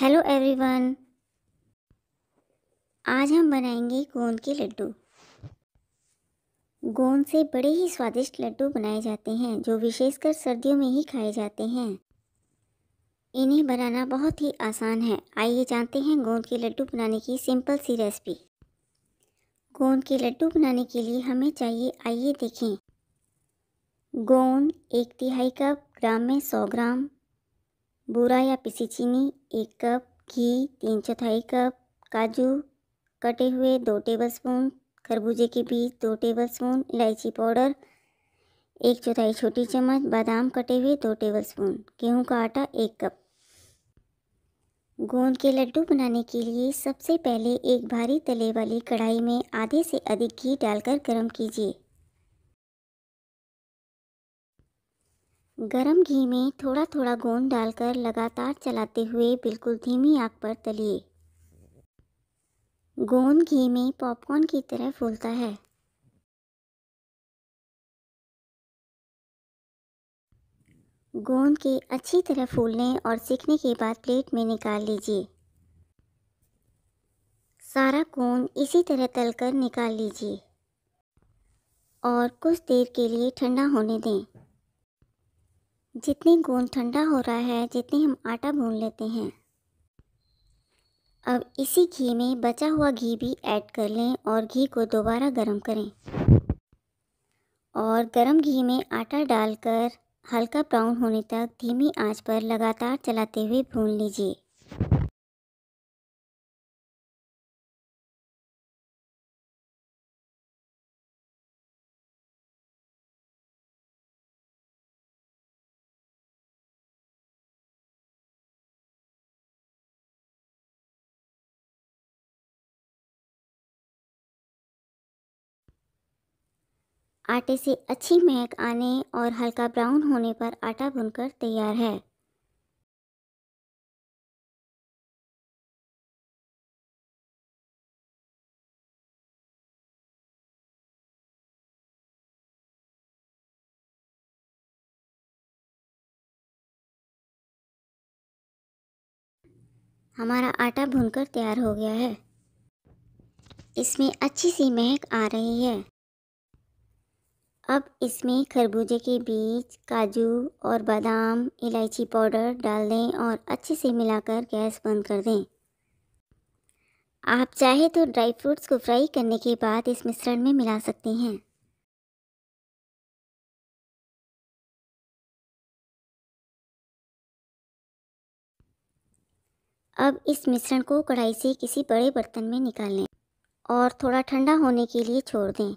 hello everyone आज हम बनाएंगे गोंद के लड्डू गोंद से बड़े ही स्वादिष्ट लड्डू बनाए जाते हैं जो विशेषकर सर्दियों में ही खाए जाते हैं इन्हें बनाना बहुत ही आसान है आइए जानते हैं गोंद के लड्डू बनाने की सिंपल सी रेसिपी गोंद के लड्डू बनाने के लिए हमें चाहिए आइए देखें गोंद एक तिहाई कप ग्राम में सौ ग्राम बूरा या पिसी चीनी एक कप घी तीन चौथाई कप काजू कटे हुए दो टेबल स्पून खरबूजे के बीज दो टेबल स्पून इलायची पाउडर एक चौथाई छोटी चम्मच बादाम कटे हुए दो टेबल स्पून गेहूँ का आटा एक कप गोंद के लड्डू बनाने के लिए सबसे पहले एक भारी तले वाली कढ़ाई में आधे से अधिक घी डालकर गर्म कीजिए गरम घी में थोड़ा थोड़ा गोंद डालकर लगातार चलाते हुए बिल्कुल धीमी आग पर तलिए गोंद घी में पॉपकॉर्न की तरह फूलता है गोंद के अच्छी तरह फूलने और सीखने के बाद प्लेट में निकाल लीजिए सारा गोंद इसी तरह तलकर निकाल लीजिए और कुछ देर के लिए ठंडा होने दें जितनी गोंद ठंडा हो रहा है जितनी हम आटा भून लेते हैं अब इसी घी में बचा हुआ घी भी ऐड कर लें और घी को दोबारा गर्म करें और गर्म घी में आटा डालकर हल्का ब्राउन होने तक धीमी आंच पर लगातार चलाते हुए भून लीजिए आटे से अच्छी महक आने और हल्का ब्राउन होने पर आटा भुनकर तैयार है हमारा आटा भुनकर तैयार हो गया है इसमें अच्छी सी महक आ रही है अब इसमें खरबूजे के बीज काजू और बादाम इलायची पाउडर डाल दें और अच्छे से मिलाकर गैस बंद कर दें आप चाहे तो ड्राई फ्रूट्स को फ्राई करने के बाद इस मिश्रण में मिला सकते हैं अब इस मिश्रण को कढ़ाई से किसी बड़े बर्तन में निकाल लें और थोड़ा ठंडा होने के लिए छोड़ दें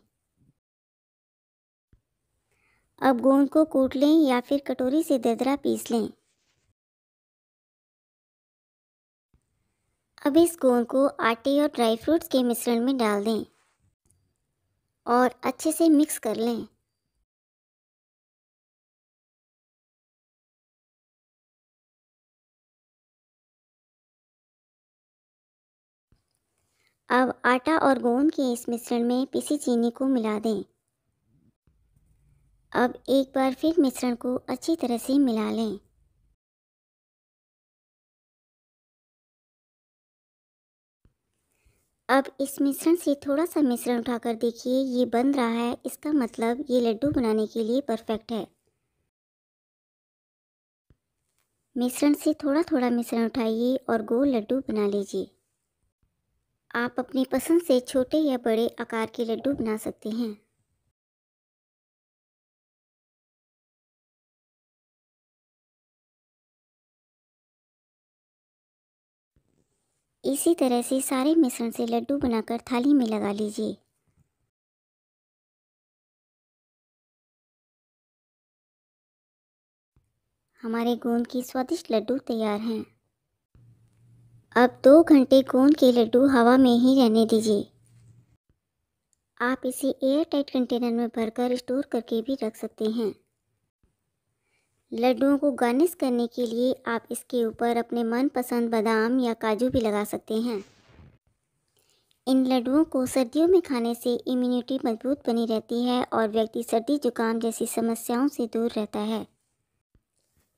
अब गोंद को कूट लें या फिर कटोरी से दरदरा पीस लें अब इस गोंद को आटे और ड्राई फ्रूट्स के मिश्रण में डाल दें और अच्छे से मिक्स कर लें अब आटा और गोंद के इस मिश्रण में पिसी चीनी को मिला दें अब एक बार फिर मिश्रण को अच्छी तरह से मिला लें अब इस मिश्रण से थोड़ा सा मिश्रण उठाकर देखिए ये बन रहा है इसका मतलब ये लड्डू बनाने के लिए परफेक्ट है मिश्रण से थोड़ा थोड़ा मिश्रण उठाइए और गोल लड्डू बना लीजिए आप अपनी पसंद से छोटे या बड़े आकार के लड्डू बना सकते हैं इसी तरह से सारे मिश्रण से लड्डू बनाकर थाली में लगा लीजिए हमारे गोंद की स्वादिष्ट लड्डू तैयार हैं अब दो घंटे गोंद के लड्डू हवा में ही रहने दीजिए आप इसे एयर टाइट कंटेनर में भरकर स्टोर करके भी रख सकते हैं लड्डुओं को गार्निश करने के लिए आप इसके ऊपर अपने मनपसंद बादाम या काजू भी लगा सकते हैं इन लड्डुओं को सर्दियों में खाने से इम्यूनिटी मजबूत बनी रहती है और व्यक्ति सर्दी जुकाम जैसी समस्याओं से दूर रहता है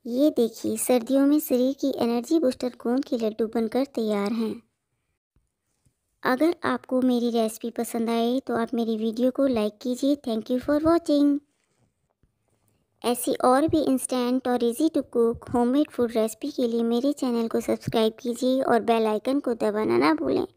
ये देखिए सर्दियों में शरीर की एनर्जी बूस्टर गोंद के लड्डू बनकर तैयार हैं अगर आपको मेरी रेसिपी पसंद आए तो आप मेरी वीडियो को लाइक कीजिए थैंक यू फॉर वॉचिंग ऐसी और भी इंस्टेंट और easy to cook homemade food recipe के लिए मेरे चैनल को सब्सक्राइब कीजिए और बेल आइकन को दबाना ना भूलें